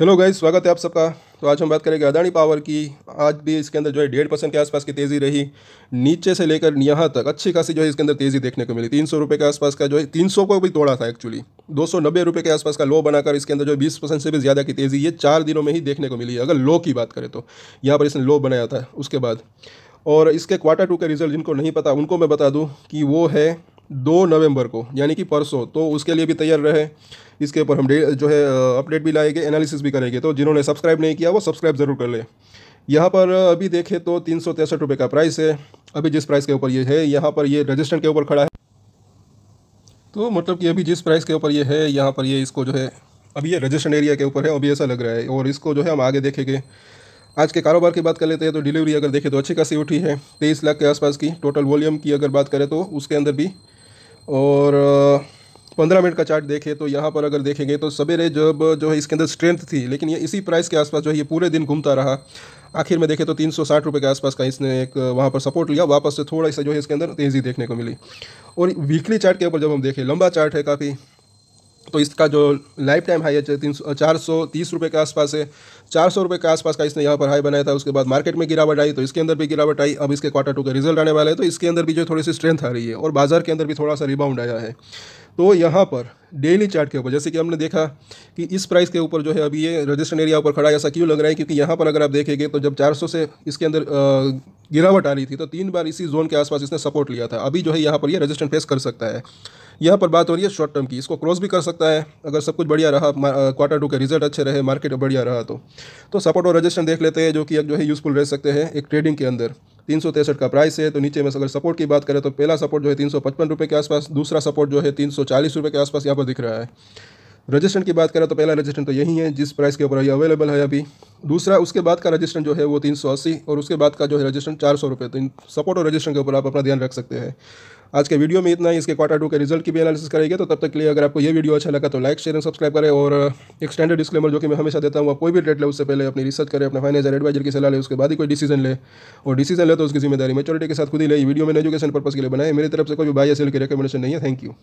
hello guys स्वागत है आप सबका तो आज हम बात करेंगे अदानी पावर की आज भी इसके अंदर जो है डेढ़ परसेंट के आसपास की तेज़ी रही नीचे से लेकर यहाँ तक अच्छी खासी जो है इसके अंदर तेज़ी देखने को मिली तीन सौ रुपये के आसपास का जो है तीन सौ को भी तोड़ा था एक्चुअली दो सौ नब्बे रुपये के आसपास का लो बनाकर इसके अंदर जो है बीस परसेंट से भी ज़्यादा की तेज़ी ये चार दिनों में ही देखने को मिली अगर लो की बात करें तो यहाँ पर इसने लो बनाया था उसके बाद और इसके क्वार्टर टू के रिजल्ट जिनको नहीं पता उनको मैं बता दूँ कि वो है दो नवंबर को यानी कि परसों तो उसके लिए भी तैयार रहे इसके ऊपर हम जो है अपडेट भी लाएंगे एनालिसिस भी करेंगे तो जिन्होंने सब्सक्राइब नहीं किया वो सब्सक्राइब ज़रूर कर लें यहाँ पर अभी देखें तो तीन सौ तिरसठ रुपये का प्राइस है अभी जिस प्राइस के ऊपर ये है यहाँ पर ये रजिस्टेंट के ऊपर खड़ा है तो मतलब कि अभी जिस प्राइस के ऊपर ये है यहाँ पर ये इसको जो है अभी ये रजिस्टेंट एरिया के ऊपर है अभी ऐसा लग रहा है और इसको जो है हम आगे देखेंगे आज के कारोबार की बात कर लेते हैं तो डिलीवरी अगर देखें तो अच्छी खासी उठी है तेईस लाख के आसपास की टोटल वॉल्यूम की अगर बात करें तो उसके अंदर भी और पंद्रह मिनट का चार्ट देखें तो यहाँ पर अगर देखेंगे तो सवेरे जब जो है इसके अंदर स्ट्रेंथ थी लेकिन ये इसी प्राइस के आसपास जो है ये पूरे दिन घूमता रहा आखिर में देखें तो तीन सौ साठ रुपये के आसपास का इसने एक वहाँ पर सपोर्ट लिया वापस से थोड़ा सा जो है इसके अंदर तेज़ी देखने को मिली और वीकली चार्ट के ऊपर जब हम देखें लंबा चार्ट है काफ़ी तो इसका जो लाइफ टाइम हाई है तीन चार सौ तीस रुपये के आसपास है चार सौ रुपये के आसपास का इसने यहाँ पर हाई बनाया था उसके बाद मार्केट में गिरावट आई तो इसके अंदर भी गिरावट आई अब इसके क्वार्टर टू का रिजल्ट आने वाला है तो इसके अंदर भी जो थोड़ी सी स्ट्रेंथ आ रही है और बाजार के अंदर भी थोड़ा सा रिबाउंड आया है तो यहाँ पर डेली चार्ट के ऊपर जैसे कि हमने देखा कि इस प्राइस के ऊपर जो है अभी ये रजिस्टर्ड एरिया ऊपर खड़ा ऐसा क्यों लग रहा है क्योंकि यहाँ पर अगर आप देखेंगे तो जब चार से इसके अंदर गिरावट आ रही थी तो तीन बार इसी जोन के आसपास इसने सपोर्ट लिया था अभी जो है यहाँ पर ये रेजिस्टेंट फेस कर सकता है यहाँ पर बात हो रही है शॉर्ट टर्म की इसको क्रॉस भी कर सकता है अगर सब कुछ बढ़िया रहा क्वार्टर टू के रिजल्ट अच्छे रहे मार्केट बढ़िया रहा तो तो सपोर्ट और रेजिस्टेंट देख लेते हैं जो कि अब जो है यूज़फुल रह सकते हैं एक ट्रेडिंग के अंदर तीन सौ तिरसठ का प्राइस है तो नीचे में अगर सपोर्ट की बात करें तो पहला सपोर्ट जो है तीन सौ पचपन रुपये के आसपास दूसरा सपोर्ट जो है तीन सौ चालीस रुपये के आसपास यहाँ पर दिख रहा है रजिस्ट्रेंट की बात करें तो पहला रजिस्ट्रेंट तो यही है जिस प्राइस के ऊपर ये अवेलेबल है अभी दूसरा उसके बाद का रजिस्ट्रेंट जो है वो तीन सौ अस्सी और उसके बाद का जो है रजिस्ट्रेंट चार सौ रुपये तो इन सपोर्ट और रजिस्ट्रेंट के ऊपर आप अपना ध्यान रख सकते हैं आज के वीडियो में इतना ही इसके क्वार्टर टू के रिजल्ट की भी एनालिसिस करेंगे तो तब तक के लिए अगर आपको ये वीडियो अच्छा लगा तो लाइक शेयर एंड सब्सक्राइब करें और एक स्टैंडर्ड डिस्क्लेमर जो कि मैं हमेशा देता हूँ आप कोई भी डेट ले उससे पहले अपनी रिसर्च करें अपने फाइनेंशियल एडवाइजर की सलाह ले उसके बाद ही कोई डिसीजन ले और डिसीजन ले तो उसकी जिम्मेदारी मेचोरिटी के साथ खुद ही ले वीडियो मैंने एजुकेशन पर्पज़ के लिए बनाए मेरी तरफ से कोई बाय या की रिकमेंडेशन नहीं है थैंक यू